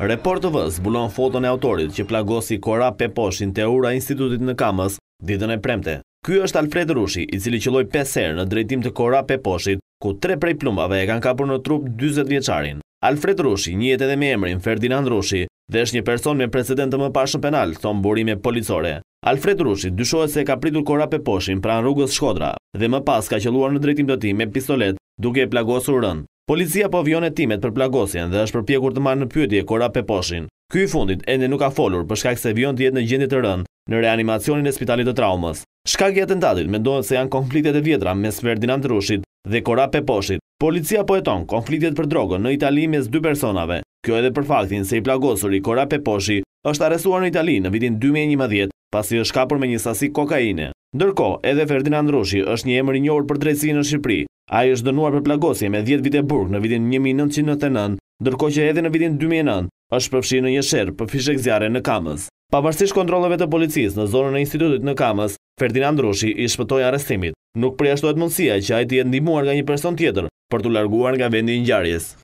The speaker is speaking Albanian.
Report TV zbulon foton e autorit që plagosi Kora Peposhin te ura institutit në Kamës, ditën e premte. Ky është Alfred Rushi, i cili qëlloj 5 herë në drejtim të Kora Peposhit, ku 3 prej plumbave e kanë kapur në trup 20 vjeqarin. Alfred Rushi, njët edhe me emrin Ferdinand Rushi, dhe është një person me të më pashën penal, thonë burime policore. Alfred Rushi dyshohet se ka pritur Kora Peposhin pra në rrugës Shkodra, dhe më pas ka qëlluar në drejtim të ti me pistolet duke e plagosur rënd. Policia po vion e timet për plagosjen dhe është përpjekur të marrë në pyetje kora peposhin. Ky i fundit ende nuk ka folur për shkak se vion jetë në gjendje të rëndë në reanimacionin e spitalit të traumës. Shkak i atentatit mendohet se janë konfliktet e vjetra mes Ferdinand Rushit dhe Kora Peposhit. Policia po eton konfliktet për drogën në Itali mes dy personave. Kjo edhe për faktin se i plagosur i Kora Peposhi është arrestuar në Itali në vitin 2011 pasi është kapur me një sasi kokaine. Ndërkohë, edhe Ferdinand Rushi është një emër i njohur për drejtësinë në Shqipëri. A i është dënuar për plagosje me 10 vite burg në vitin 1999, ndërko që edhe në vitin 2009 është përfshi në një shërë për fishek zjare në kamës. Pa vërstish kontroleve të policisë në zonën e institutit në kamës, Ferdinand Rushi i shpëtoj arestimit. Nuk përja mundësia që a i të jetë ndimuar nga një person tjetër për të larguar nga vendin njarjes.